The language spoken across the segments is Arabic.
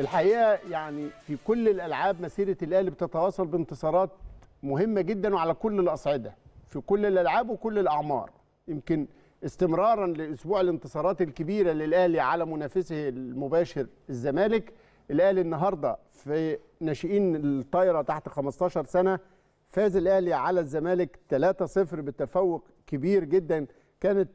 الحقيقه يعني في كل الالعاب مسيره الاهلي بتتواصل بانتصارات مهمه جدا وعلى كل الاصعده في كل الالعاب وكل الاعمار يمكن استمرارا لاسبوع الانتصارات الكبيره للاهلي على منافسه المباشر الزمالك الاهلي النهارده في ناشئين الطايره تحت 15 سنه فاز الاهلي على الزمالك 3-0 بتفوق كبير جدا كانت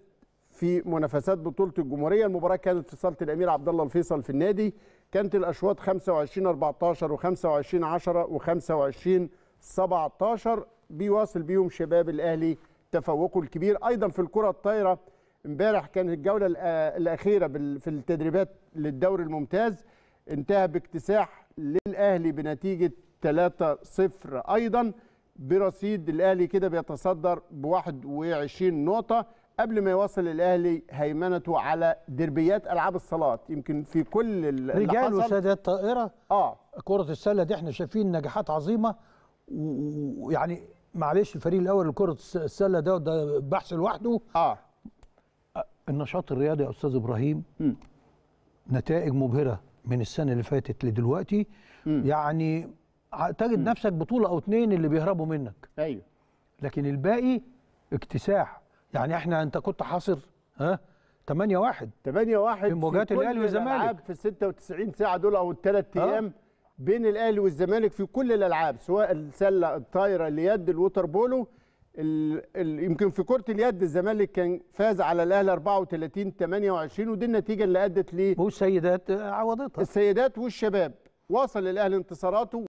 في منافسات بطوله الجمهوريه المباراه كانت في صاله الامير عبد الله الفيصل في النادي كانت الاشواط 25 14 و25 10 و25 17 بيواصل بيهم شباب الاهلي تفوقه الكبير ايضا في الكره الطايره امبارح كانت الجوله الاخيره في التدريبات للدوري الممتاز انتهى باكتساح للاهلي بنتيجه 3-0 ايضا برصيد الاهلي كده بيتصدر ب 21 نقطه قبل ما يواصل الاهلي هيمنته على دربيات العاب الصالات يمكن في كل رجال وسادات طائره اه كره السله دي احنا شايفين نجاحات عظيمه ويعني معلش الفريق الاول لكره السله ده ده بحث لوحده اه النشاط الرياضي يا استاذ ابراهيم م. نتائج مبهره من السنه اللي فاتت لدلوقتي م. يعني تجد م. نفسك بطوله او اثنين اللي بيهربوا منك ايوه لكن الباقي اكتساح يعني احنا انت كنت حاصر ها 8 1 8 1 في مواجهات الاهلي والزمالك في ال 96 ساعه دول او الثلاث ايام بين الاهلي والزمالك في كل الالعاب سواء السله الطايره اليد الوتر بولو ال... يمكن في كره اليد الزمالك كان فاز على الاهلي 34 28 ودي النتيجه اللي ادت ل والسيدات عوضتها السيدات والشباب وصل الاهلي انتصاراته